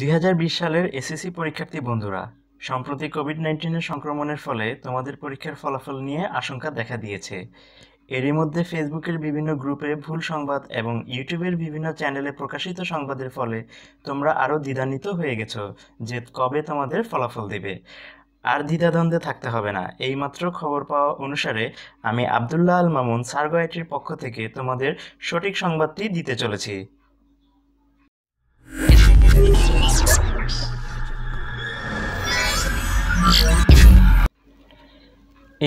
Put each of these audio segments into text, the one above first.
দুই সালের এসএসসি পরীক্ষার্থী বন্ধুরা সম্প্রতি কোভিড নাইন্টিনের সংক্রমণের ফলে তোমাদের পরীক্ষার ফলাফল নিয়ে আশঙ্কা দেখা দিয়েছে এরই মধ্যে ফেসবুকের বিভিন্ন গ্রুপে ভুল সংবাদ এবং ইউটিউবের বিভিন্ন চ্যানেলে প্রকাশিত সংবাদের ফলে তোমরা আরও দ্বিধান্বিত হয়ে গেছো যে কবে তোমাদের ফলাফল দেবে আর দ্বিধাদ্বন্দ্বে থাকতে হবে না এইমাত্র খবর পাওয়া অনুসারে আমি আবদুল্লাহ আল মামুন সার্গোয়াইটির পক্ষ থেকে তোমাদের সঠিক সংবাদটি দিতে চলেছি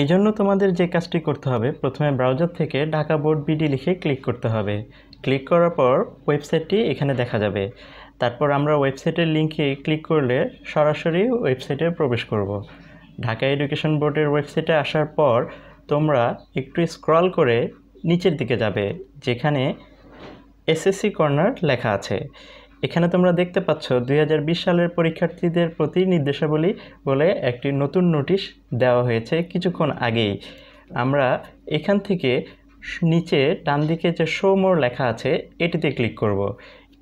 এই জন্য তোমাদের যে কাজটি করতে হবে প্রথমে ব্রাউজার থেকে ঢাকা বোর্ড বিডি লিখে ক্লিক করতে হবে ক্লিক করার পর ওয়েবসাইটটি এখানে দেখা যাবে তারপর আমরা ওয়েবসাইটের লিঙ্কে ক্লিক করলে সরাসরি ওয়েবসাইটে প্রবেশ করব। ঢাকা এডুকেশন বোর্ডের ওয়েবসাইটে আসার পর তোমরা একটু স্ক্রল করে নিচের দিকে যাবে যেখানে এসএসসি কর্নার লেখা আছে এখানে তোমরা দেখতে পাচ্ছ দুই সালের পরীক্ষার্থীদের প্রতি নির্দেশাবলী বলে একটি নতুন নোটিশ দেওয়া হয়েছে কিছুক্ষণ আগেই আমরা এখান থেকে নিচে ডান দিকে যে শো মোর লেখা আছে এটিতে ক্লিক করব।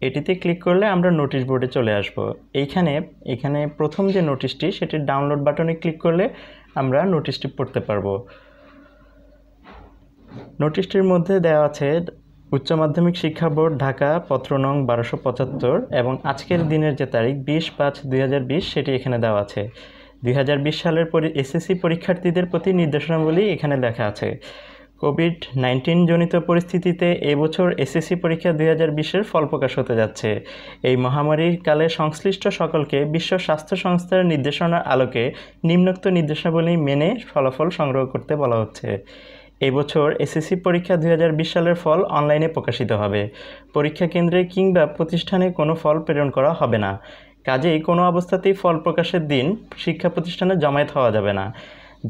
এটিতে ক্লিক করলে আমরা নোটিশ বোর্ডে চলে আসব এইখানে এখানে প্রথম যে নোটিশটি সেটি ডাউনলোড বাটনে ক্লিক করলে আমরা নোটিশটি পড়তে পারবো নোটিশটির মধ্যে দেওয়া আছে উচ্চ মাধ্যমিক শিক্ষা বোর্ড ঢাকা পত্র নং বারোশো পঁচাত্তর এবং আজকের দিনের যে তারিখ বিশ পাঁচ দুই সেটি এখানে দেওয়া আছে দুই সালের এসএসসি পরীক্ষার্থীদের প্রতি নির্দেশনাবলী এখানে লেখা আছে কোভিড নাইন্টিন জনিত পরিস্থিতিতে এবছর এসএসসি পরীক্ষা দুই হাজার বিশের ফল প্রকাশ হতে যাচ্ছে এই মহামারীর কালে সংশ্লিষ্ট সকলকে বিশ্ব স্বাস্থ্য সংস্থার নির্দেশনার আলোকে নিম্নোক্ত নির্দেশাবলী মেনে ফলাফল সংগ্রহ করতে বলা হচ্ছে এবছর এসএসসি পরীক্ষা দুই সালের ফল অনলাইনে প্রকাশিত হবে পরীক্ষা কেন্দ্রে কিংবা প্রতিষ্ঠানে কোনো ফল প্রেরণ করা হবে না কাজেই কোনো অবস্থাতেই ফল প্রকাশের দিন শিক্ষা প্রতিষ্ঠানে জমায়েত হওয়া যাবে না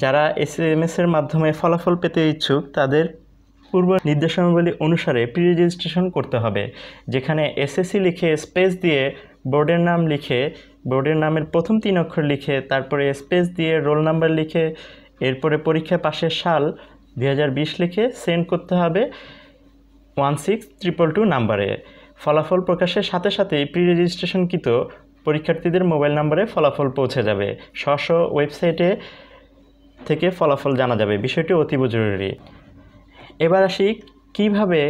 যারা এস এর মাধ্যমে ফলাফল পেতে ইচ্ছুক তাদের পূর্ব নির্দেশনাবলী অনুসারে প্রি রেজিস্ট্রেশন করতে হবে যেখানে এসএসসি লিখে স্পেস দিয়ে বোর্ডের নাম লিখে বোর্ডের নামের প্রথম তিন অক্ষর লিখে তারপরে স্পেস দিয়ে রোল নাম্বার লিখে এরপরে পরীক্ষা পাশের সাল বিশ লিখে সেন্ড করতে হবে ওয়ান সিক্স ট্রিপল টু নাম্বারে ফলাফল প্রকাশের সাথে সাথে প্রি রেজিস্ট্রেশনকৃত পরীক্ষার্থীদের মোবাইল নাম্বারে ফলাফল পৌঁছে যাবে স্ব ওয়েবসাইটে থেকে ফলাফল জানা যাবে বিষয়টি অতীব জরুরি এবার আসি কিভাবে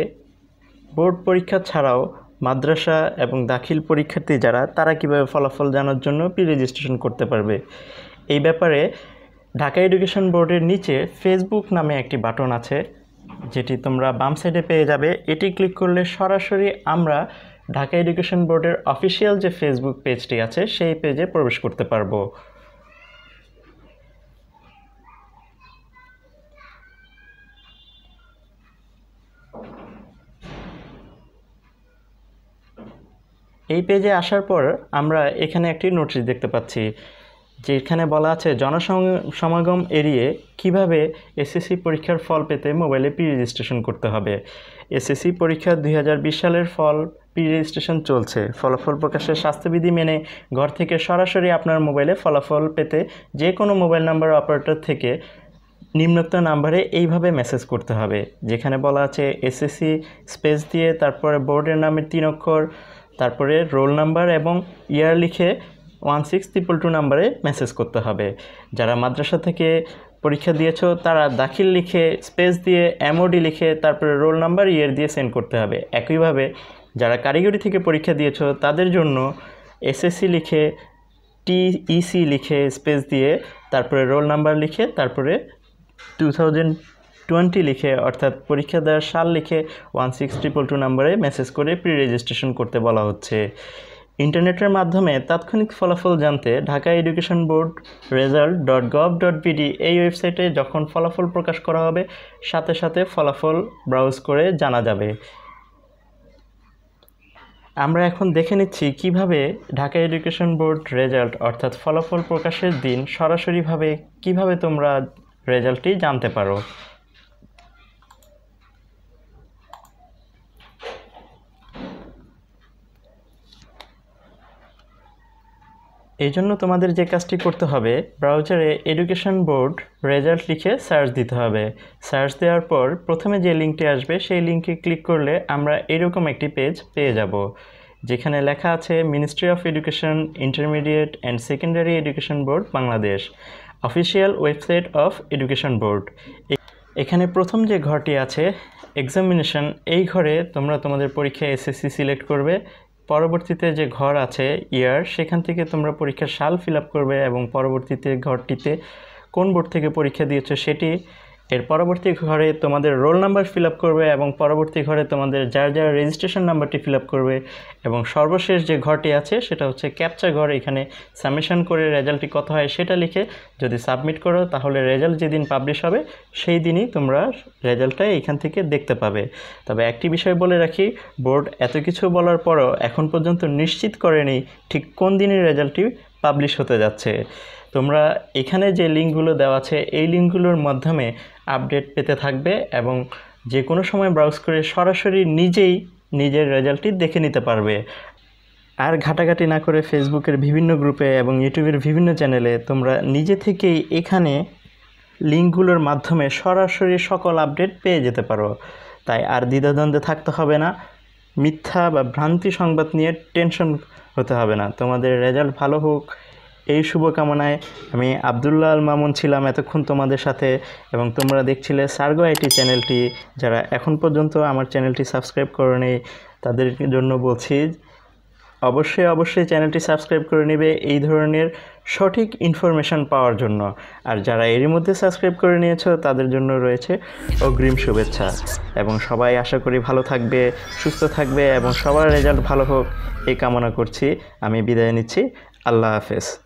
বোর্ড পরীক্ষা ছাড়াও মাদ্রাসা এবং দাখিল পরীক্ষার্থী যারা তারা কিভাবে ফলাফল জানার জন্য প্রি রেজিস্ট্রেশন করতে পারবে এই ব্যাপারে ঢাকা এডুকেশন বোর্ডের নিচে ফেসবুক নামে একটি বাটন আছে যেটি তোমরা বাম সাইডে পেয়ে যাবে এটি ক্লিক করলে সরাসরি আমরা ঢাকা এডুকেশন বোর্ডের অফিসিয়াল যে ফেসবুক পেজটি আছে সেই পেজে প্রবেশ করতে পারবো এই পেজে আসার পর আমরা এখানে একটি নোটিশ দেখতে পাচ্ছি যেখানে বলা আছে জনসমাগম এড়িয়ে কিভাবে এসএসসি পরীক্ষার ফল পেতে মোবাইলে প্রি রেজিস্ট্রেশন করতে হবে এসএসসি পরীক্ষা দুই সালের ফল প্রি রেজিস্ট্রেশন চলছে ফলাফল প্রকাশের স্বাস্থ্যবিধি মেনে ঘর থেকে সরাসরি আপনার মোবাইলে ফলাফল পেতে যে কোনো মোবাইল নাম্বার অপারেটর থেকে নিম্নোক্ত নাম্বারে এইভাবে মেসেজ করতে হবে যেখানে বলা আছে এসএসসি স্পেস দিয়ে তারপরে বোর্ডের নামের তিন অক্ষর তারপরে রোল নাম্বার এবং ইয়ার লিখে ওয়ান সিক্স ট্রিপল টু নাম্বারে মেসেজ করতে হবে যারা মাদ্রাসা থেকে পরীক্ষা দিয়েছো তারা দাখিল লিখে স্পেস দিয়ে এমওডি লিখে তারপরে রোল নাম্বার ইয়ার দিয়ে সেন্ড করতে হবে একইভাবে যারা কারিগরি থেকে পরীক্ষা দিয়েছো তাদের জন্য এসএসসি লিখে টিইসি e লিখে স্পেস দিয়ে তারপরে রোল নাম্বার লিখে তারপরে টু থাউজেন্ড টোয়েন্টি লিখে অর্থাৎ পরীক্ষা দেওয়ার সাল লিখে ওয়ান সিক্স ট্রিপল টু নাম্বারে মেসেজ করে প্রি রেজিস্ট্রেশন করতে বলা হচ্ছে ইন্টারনেটের মাধ্যমে তাৎক্ষণিক ফলাফল জানতে Dhaka education board result dot gov dot BD এই ওয়েবসাইটে যখন ফলাফল প্রকাশ করা হবে সাথে সাথে ফলাফল ব্রাউজ করে জানা যাবে আমরা এখন দেখে নিচ্ছি কিভাবে ঢাকা এডুকেশন বোর্ড রেজাল্ট অর্থাৎ ফলাফল প্রকাশের দিন সরাসরিভাবে কিভাবে তোমরা রেজাল্টটি জানতে পারো এই জন্য তোমাদের যে কাজটি করতে হবে ব্রাউজারে এডুকেশন বোর্ড রেজাল্ট লিখে সার্চ দিতে হবে সার্চ দেওয়ার পর প্রথমে যে লিঙ্কটি আসবে সেই লিঙ্কে ক্লিক করলে আমরা এরকম একটি পেজ পেয়ে যাব যেখানে লেখা আছে ministry of education intermediate and secondary education board Bangladesh official website of education board এখানে প্রথম যে ঘরটি আছে এক্সামিনেশন এই ঘরে তোমরা তোমাদের পরীক্ষা এসএসসি সিলেক্ট করবে পরবর্তীতে যে ঘর আছে ইয়ার সেখান থেকে তোমরা পরীক্ষার সাল ফিল করবে এবং পরবর্তীতে ঘরটিতে কোন বোর্ড থেকে পরীক্ষা দিয়েছো সেটি এর পরবর্তী ঘরে তোমাদের রোল নাম্বার ফিল করবে এবং পরবর্তী ঘরে তোমাদের যার যার রেজিস্ট্রেশন নাম্বারটি ফিল করবে এবং সর্বশেষ যে ঘরটি আছে সেটা হচ্ছে ক্যাপচার ঘর এখানে সাবমিশন করে রেজাল্টটি কত হয় সেটা লিখে যদি সাবমিট করো তাহলে রেজাল্ট যেদিন পাবলিশ হবে সেই দিনই তোমরা রেজাল্টটা এখান থেকে দেখতে পাবে তবে একটি বিষয় বলে রাখি বোর্ড এত কিছু বলার পরও এখন পর্যন্ত নিশ্চিত করেনি ঠিক কোন দিনের রেজাল্টটি পাবলিশ হতে যাচ্ছে তোমরা এখানে যে লিঙ্কগুলো দেওয়া আছে এই লিঙ্কগুলোর মাধ্যমে আপডেট পেতে থাকবে এবং যে কোনো সময় ব্রাউজ করে সরাসরি নিজেই নিজের রেজাল্টটি দেখে নিতে পারবে আর ঘাটাঘাটি না করে ফেসবুকের বিভিন্ন গ্রুপে এবং ইউটিউবের বিভিন্ন চ্যানেলে তোমরা নিজে থেকেই এখানে লিঙ্কগুলোর মাধ্যমে সরাসরি সকল আপডেট পেয়ে যেতে পারো তাই আর দ্বিধাদ্বন্দ্বে থাকতে হবে না মিথ্যা বা ভ্রান্তি সংবাদ নিয়ে টেনশন হতে হবে না তোমাদের রেজাল্ট ভালো হোক এই শুভকামনায় আমি আবদুল্লাহ আল মামুন ছিলাম এতক্ষণ তোমাদের সাথে এবং তোমরা দেখছিলে সার্গো আইটি চ্যানেলটি যারা এখন পর্যন্ত আমার চ্যানেলটি সাবস্ক্রাইব করেনি তাদের জন্য বলছি অবশ্যই অবশ্যই চ্যানেলটি সাবস্ক্রাইব করে নেবে এই ধরনের সঠিক ইনফরমেশান পাওয়ার জন্য আর যারা এরই মধ্যে সাবস্ক্রাইব করে নিয়েছ তাদের জন্য রয়েছে অগ্রিম শুভেচ্ছা এবং সবাই আশা করি ভালো থাকবে সুস্থ থাকবে এবং সবার রেজাল্ট ভালো হোক এই কামনা করছি আমি বিদায় নিচ্ছি আল্লাহ হাফেজ